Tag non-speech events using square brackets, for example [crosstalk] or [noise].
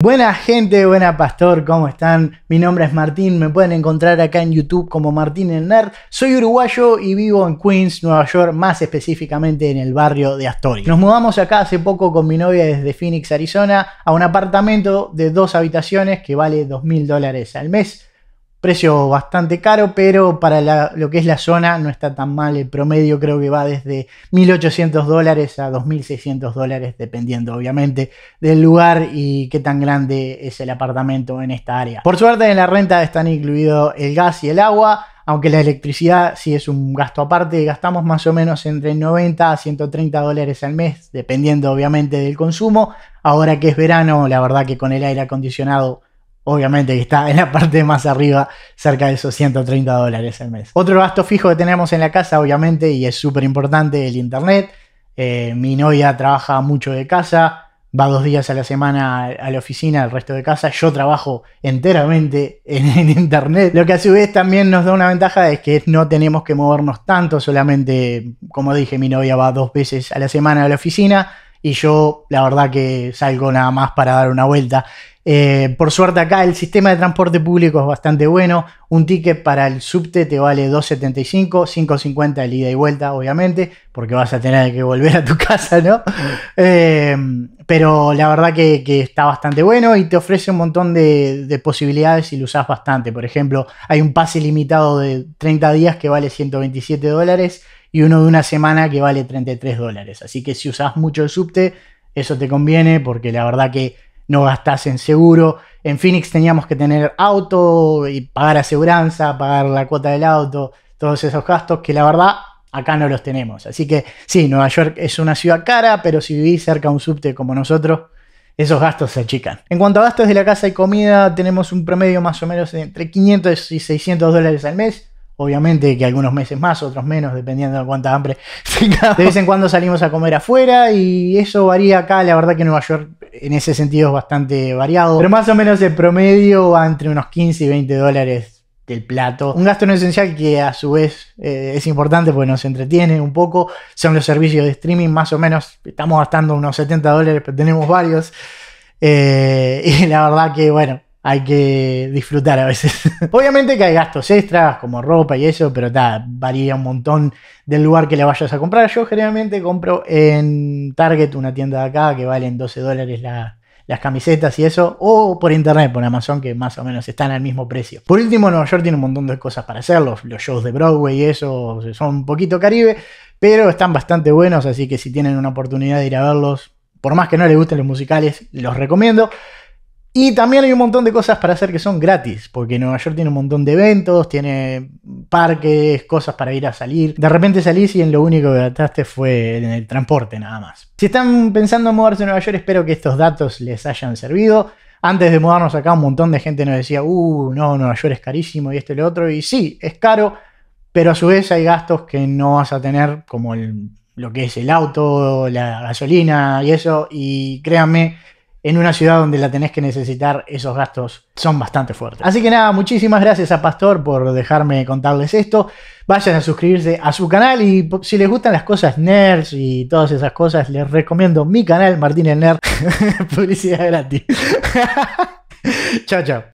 Buena gente, buena pastor, ¿cómo están? Mi nombre es Martín, me pueden encontrar acá en YouTube como Martín el Nerd. Soy uruguayo y vivo en Queens, Nueva York, más específicamente en el barrio de Astoria. Nos mudamos acá hace poco con mi novia desde Phoenix, Arizona, a un apartamento de dos habitaciones que vale 2.000 dólares al mes Precio bastante caro, pero para lo que es la zona no está tan mal. El promedio creo que va desde 1.800 dólares a 2.600 dólares, dependiendo obviamente del lugar y qué tan grande es el apartamento en esta área. Por suerte en la renta están incluidos el gas y el agua aunque la electricidad sí es un gasto aparte, gastamos más o menos entre 90 a 130 dólares al mes, dependiendo obviamente del consumo. Ahora que es verano, la verdad que con el aire acondicionado obviamente que está en la parte más arriba, cerca de esos 130 dólares al mes. Otro gasto fijo que tenemos en la casa, obviamente, y es súper importante, el internet. Eh, mi novia trabaja mucho de casa, va dos días a la semana a la oficina, el resto de casa. Yo trabajo enteramente en, [laughs] en, internet. Lo que a su vez también nos da una ventaja es que no tenemos que movernos tanto, solamente, como dije, mi novia va dos veces a la semana a la oficina. Y yo, la verdad que salgo nada más para dar una vuelta. Eh, por suerte acá el sistema de transporte público es bastante bueno. Un ticket para el subte te vale 2.75, 5.50 de ida y vuelta, obviamente, porque vas a tener que volver a tu [laughs] casa, ¿no? Eh, pero la verdad que, está bastante bueno y te ofrece un montón de, posibilidades si lo usas bastante. Por ejemplo, hay un pase limitado de 30 días que vale 127 dólares y uno de una semana que vale 33 dólares. Así que si usas mucho el subte, eso te conviene porque la verdad que no gastas en seguro. En Phoenix teníamos que tener auto y pagar aseguranza, pagar la cuota del auto, todos esos gastos que la verdad acá no los tenemos. Así que sí, Nueva York es una ciudad cara, pero si vivís cerca de un subte como nosotros, esos gastos se achican. En cuanto a gastos de la casa y comida, tenemos un promedio más o menos entre 500 y 600 dólares al mes. Obviamente que algunos meses más, otros menos, dependiendo de cuánta hambre [laughs] De vez en cuando salimos a comer afuera y eso varía acá. La verdad que Nueva York en ese sentido es bastante variado. Pero más o menos el promedio va entre unos 15 y 20 dólares del plato. Un gasto no esencial que a su vez eh, es importante porque nos entretiene un poco son los servicios de streaming, más o menos estamos gastando unos 70 dólares, pero tenemos varios. Eh, [laughs] y la verdad que, bueno, hay que disfrutar a veces. [laughs] Obviamente que hay gastos extras como ropa y eso, pero ta, varía un montón del lugar que le vayas a comprar. Yo generalmente compro en Target, una tienda de acá, que valen 12 dólares las camisetas y eso, o por internet, por Amazon, que más o menos están al mismo precio. Por último, Nueva York tiene un montón de cosas para hacer, los, los shows de Broadway y eso son un poquito caribe, pero están bastante buenos, así que si tienen una oportunidad de ir a verlos, por más que no les gusten los musicales, los recomiendo. Y también hay un montón de cosas para hacer que son gratis, porque Nueva York tiene un montón de eventos, tiene parques, cosas para ir a salir. De repente salís y en lo único que gastaste fue en el transporte nada más. Si están pensando en mudarse a Nueva York, espero que estos datos les hayan servido. Antes de mudarnos acá, un montón de gente nos decía, uh, no, Nueva York es carísimo y esto y lo otro. Y sí, es caro, pero a su vez hay gastos que no vas a tener, como lo que es el auto, la gasolina y eso. Y créanme, en una ciudad donde la tenés que necesitar, esos gastos son bastante fuertes. Así que nada, muchísimas gracias a Pastor por dejarme contarles esto. Vayan a suscribirse a su canal y si les gustan las cosas nerds y todas esas cosas, les recomiendo mi canal, Martín el Nerd. [laughs] Publicidad gratis. [laughs] chao, chao.